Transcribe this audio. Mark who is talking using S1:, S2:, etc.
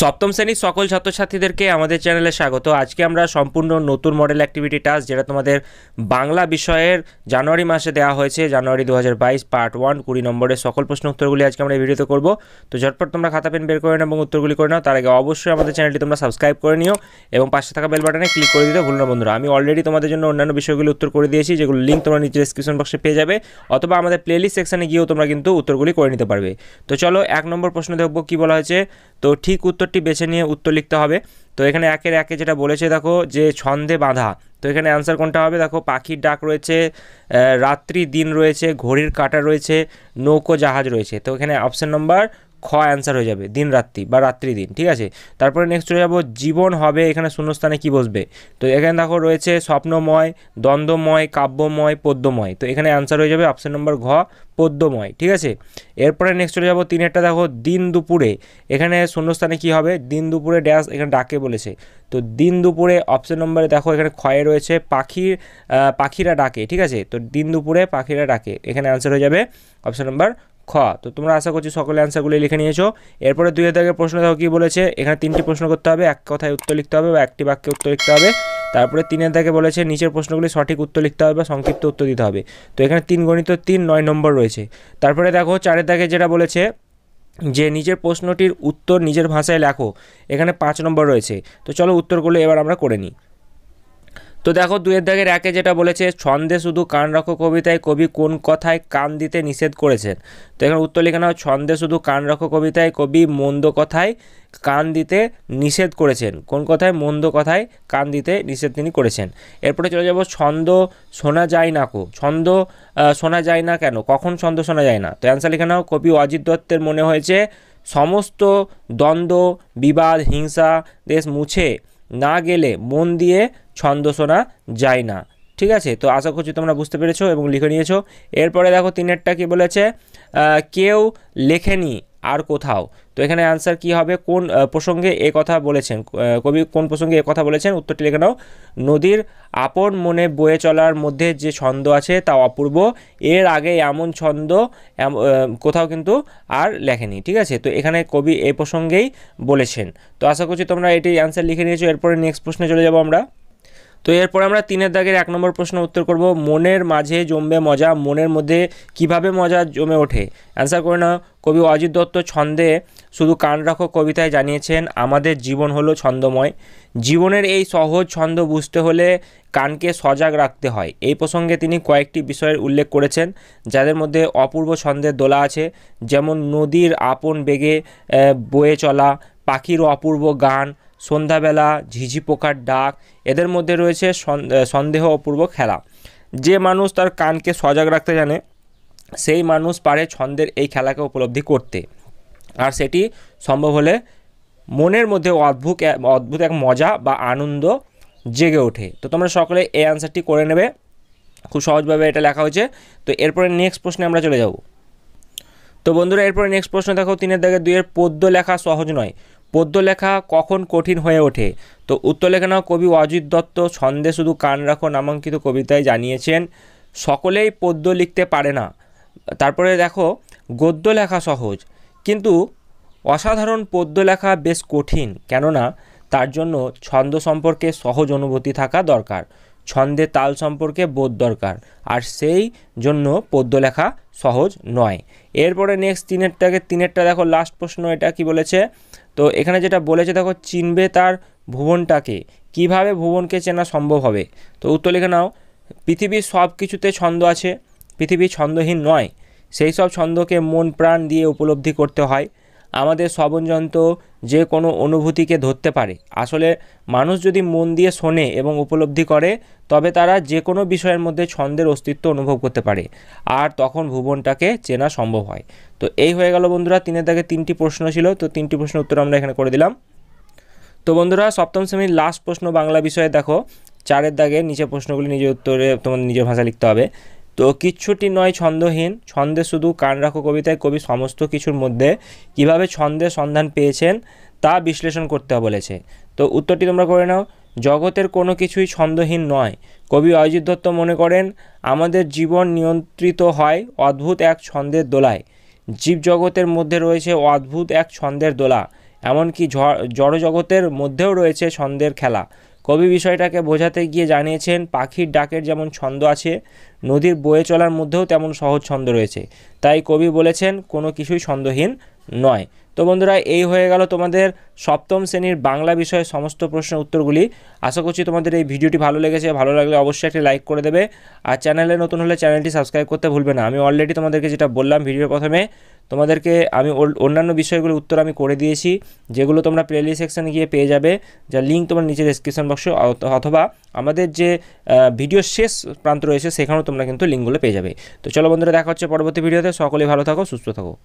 S1: সপ্তম শ্রেণীর সকল ছাত্রছাত্রীদেরকে আমাদের চ্যানেলে স্বাগত আজকে আমরা সম্পূর্ণ নতুন মডেল অ্যাক্টিভিটি টাস্ক যেটা তোমাদের বাংলা বিষয়ের জানুয়ারি মাসে দেওয়া হয়েছে জানুয়ারি দু বাইশ পার্ট ওয়ান কুড়ি নম্বরের সকল প্রশ্ন উত্তরগুলি আজকে আমরা ভিডিওতে করব তো ঝটপট তোমরা খাতা পেন বের করে নাও এবং উত্তরগুলি করে নাও তার আগে অবশ্যই আমাদের চ্যানেলটি তোমরা সাবস্ক্রাইব করে নিও এবং পাশে থাকা বেল বাটনে ক্লিক করে দিতে ভুল না বন্ধুরা আমি অলরেডি তোমাদের জন্য অন্যান্য বিষয়গুলি উত্তর করে দিয়েছি যেগুলো লিঙ্ক তোমরা নিচে ডিসক্রিপশন বক্সে পেয়ে যাবে অথবা আমাদের প্লেলিস্ট সেকশানে গিয়েও তোমরা কিন্তু উত্তরগুলি করে নিতে পারবে তো চলো এক নম্বর প্রশ্ন দেখবো কী বলা হয়েছে তো ঠিক উত্তর উত্তরটি বেছে নিয়ে উত্তর লিখতে হবে তো এখানে একের একে যেটা বলেছে দেখো যে ছন্দে বাঁধা তো এখানে অ্যান্সার কোনটা হবে দেখো পাখির ডাক রয়েছে রাত্রি দিন রয়েছে ঘড়ির কাটা রয়েছে নৌকো জাহাজ রয়েছে তো এখানে অপশান নম্বর খ অ্যান্সার হয়ে যাবে দিন রাত্রি বা রাত্রি দিন ঠিক আছে তারপরে নেক্সট চলে যাবো জীবন হবে এখানে শূন্যস্থানে কি বসবে তো এখানে দেখো রয়েছে স্বপ্নময় দ্বন্দ্বময় কাব্যময় পদ্মময় তো এখানে অ্যান্সার হয়ে যাবে অপশান নম্বর ঘ পদ্যময় ঠিক আছে এরপরে নেক্সট চলে যাবো তিনেরটা দেখো দিন দুপুরে এখানে শূন্যস্থানে কি হবে দিন দুপুরে ড্যাশ এখানে ডাকে বলেছে তো দিন দুপুরে অপশান নম্বরে দেখো এখানে ক্ষয়ে রয়েছে পাখির পাখিরা ডাকে ঠিক আছে তো দিন দুপুরে পাখিরা ডাকে এখানে অ্যান্সার হয়ে যাবে অপশান নম্বর খ তো তোমরা আশা করছি সকলে অ্যান্সারগুলি লিখে নিয়েছো এরপরে দুই দাগের প্রশ্ন দেখো কী বলেছে এখানে তিনটি প্রশ্ন করতে হবে এক কথায় উত্তর লিখতে হবে বা একটি বাক্যে উত্তর লিখতে হবে তারপরে তিনের দাগে বলেছে নিচের প্রশ্নগুলি সঠিক উত্তর লিখতে হবে বা সংক্ষিপ্ত উত্তর দিতে হবে তো এখানে তিন গণিত তিন নয় নম্বর রয়েছে তারপরে দেখো চারের দাগে যেটা বলেছে যে নিজের প্রশ্নটির উত্তর নিজের ভাষায় লেখো এখানে পাঁচ নম্বর রয়েছে তো চলো উত্তরগুলো এবার আমরা করে নিই তো দেখো দুয়ের দাগের একে যেটা বলেছে ছন্দে শুধু কান রাখো কবিতায় কবি কোন কথায় কান দিতে নিষেধ করেছেন তো এখানে উত্তর লিখে হয় ছন্দে শুধু কান রাখো কবিতায় কবি মন্দ কথায় কান দিতে নিষেধ করেছেন কোন কথায় মন্দ কথায় কান দিতে নিষেধ তিনি করেছেন এরপরে চলে যাব ছন্দ শোনা যায় না কো ছন্দ শোনা যায় না কেন কখন ছন্দ শোনা যায় না তো অ্যান্সার লিখে কবি অজিত দত্তের মনে হয়েছে সমস্ত দ্বন্দ্ব বিবাদ হিংসা দেশ মুছে না গেলে মন দিয়ে ছন্দ শোনা যায় না ঠিক আছে তো আশা করছি তোমরা বুঝতে পেরেছো এবং লিখে নিয়েছো এরপরে দেখো তিনেরটা কী বলেছে কেউ লেখেনি আর কোথাও তো এখানে আনসার কি হবে কোন প্রসঙ্গে এ কথা বলেছেন কবি কোন প্রসঙ্গে এ কথা বলেছেন উত্তরটি লেখে নাও নদীর আপন মনে বয়ে চলার মধ্যে যে ছন্দ আছে তা অপূর্ব এর আগে এমন ছন্দ কোথাও কিন্তু আর লেখেনি ঠিক আছে তো এখানে কবি এ প্রসঙ্গেই বলেছেন তো আশা করছি তোমরা এটি অ্যান্সার লিখে নিয়েছো এরপরে নেক্সট প্রশ্নে চলে যাব আমরা তো এরপর আমরা তিনের দাগের এক নম্বর প্রশ্ন উত্তর করব মনের মাঝে জমবে মজা মনের মধ্যে কিভাবে মজা জমে ওঠে অ্যান্সার করে নাও কবি অজিত দত্ত ছন্দে শুধু কান রাখো কবিতায় জানিয়েছেন আমাদের জীবন হলো ছন্দময় জীবনের এই সহজ ছন্দ বুঝতে হলে কানকে সজাগ রাখতে হয় এই প্রসঙ্গে তিনি কয়েকটি বিষয়ের উল্লেখ করেছেন যাদের মধ্যে অপূর্ব ছন্দের দোলা আছে যেমন নদীর আপন বেগে বয়ে চলা পাখির অপূর্ব গান সন্ধ্যাবেলা ঝিঝি পোকার ডাক এদের মধ্যে রয়েছে সন্দেহ অপূর্ব খেলা যে মানুষ তার কানকে সজাগ রাখতে জানে সেই মানুষ পারে ছন্দের এই খেলাকে উপলব্ধি করতে আর সেটি সম্ভব হলে মনের মধ্যে অদ্ভুত অদ্ভুত এক মজা বা আনন্দ জেগে ওঠে তো তোমরা সকলে এই অ্যান্সারটি করে নেবে খুব সহজভাবে এটা লেখা হয়েছে তো এরপরে নেক্সট প্রশ্নে আমরা চলে যাব তো বন্ধুরা এরপরে নেক্সট প্রশ্ন দেখো তিনের দাগে দুইয়ের পদ্য লেখা সহজ নয় পদ্য লেখা কখন কঠিন হয়ে ওঠে তো উত্তর লেখা কবি অজিত দত্ত ছন্দে শুধু কান রাখো নামাঙ্কিত কবিতায় জানিয়েছেন সকলেই পদ্য লিখতে পারে না তারপরে দেখো গদ্য লেখা সহজ কিন্তু অসাধারণ পদ্য লেখা বেশ কঠিন কেননা তার জন্য ছন্দ সম্পর্কে সহজ অনুভূতি থাকা দরকার ছন্দে তাল সম্পর্কে বোধ দরকার আর সেই জন্য পদ্য লেখা সহজ নয় এরপরে নেক্সট তিনেরটাকে তিনেরটা দেখো লাস্ট প্রশ্ন এটা কি বলেছে তো এখানে যেটা বলেছে দেখো চিনবে তার ভুবনটাকে কিভাবে ভুবনকে চেনা সম্ভব হবে তো উত্তর লিখে নাও পৃথিবীর সব কিছুতে ছন্দ আছে পৃথিবী ছন্দহীন নয় সেই সব ছন্দকে মন প্রাণ দিয়ে উপলব্ধি করতে হয় আমাদের সবঞ্জন্ত যে কোনো অনুভূতিকে ধরতে পারে আসলে মানুষ যদি মন দিয়ে শোনে এবং উপলব্ধি করে তবে তারা যে কোনো বিষয়ের মধ্যে ছন্দের অস্তিত্ব অনুভব করতে পারে আর তখন ভুবনটাকে চেনা সম্ভব হয় তো এই হয়ে গেল বন্ধুরা তিনের দাগে তিনটি প্রশ্ন ছিল তো তিনটি প্রশ্নের উত্তর আমরা এখানে করে দিলাম তো বন্ধুরা সপ্তম শ্রেণীর লাস্ট প্রশ্ন বাংলা বিষয়ে দেখো চারের দাগে নিচে প্রশ্নগুলি নিজের উত্তরে তোমাদের নিজের ভাষা লিখতে হবে তো কিচ্ছুটি নয় ছন্দহীন ছন্দে শুধু কান রাখো কবিতায় কবি সমস্ত কিছুর মধ্যে কিভাবে ছন্দের সন্ধান পেয়েছেন তা বিশ্লেষণ করতে বলেছে তো উত্তরটি তোমরা করে নাও জগতের কোনো কিছুই ছন্দহীন নয় কবি অজিত দত্ত মনে করেন আমাদের জীবন নিয়ন্ত্রিত হয় অদ্ভুত এক ছন্দের দোলায় জীবজগতের মধ্যে রয়েছে অদ্ভুত এক ছন্দের দোলা এমনকি জড়জগতের মধ্যেও রয়েছে ছন্দের খেলা কবি বিষয়টাকে বোঝাতে গিয়ে জানিয়েছেন পাখির ডাকের যেমন ছন্দ আছে নদীর বয়ে চলার মধ্যেও তেমন সহজ ছন্দ রয়েছে তাই কবি বলেছেন কোনো কিছুই ছন্দহীন নয় তো বন্ধুরা এই হয়ে গেল তোমাদের সপ্তম শ্রেণীর বাংলা বিষয়ে সমস্ত প্রশ্নের উত্তরগুলি আশা করছি তোমাদের এই ভিডিওটি ভালো লেগেছে ভালো লাগলে অবশ্যই একটি লাইক করে দেবে আর চ্যানেলে নতুন হলে চ্যানেলটি সাবস্ক্রাইব করতে ভুলবে না আমি অলরেডি তোমাদেরকে যেটা বললাম ভিডিওর প্রথমে তোমাদেরকে আমি অন্যান্য বিষয়গুলোর উত্তর আমি করে দিয়েছি যেগুলো তোমরা প্লেলিস্ট সেকশানে গিয়ে পেয়ে যাবে যা লিঙ্ক তোমার নিচে ডিসক্রিপশন বক্সে অথবা আমাদের যে ভিডিও শেষ প্রান্ত রয়েছে সেখানেও তোমরা কিন্তু লিঙ্কগুলো পেয়ে যাবে তো চলো বন্ধুরা দেখা হচ্ছে পরবর্তী ভিডিওতে সকলেই ভালো থাকো সুস্থ থাকো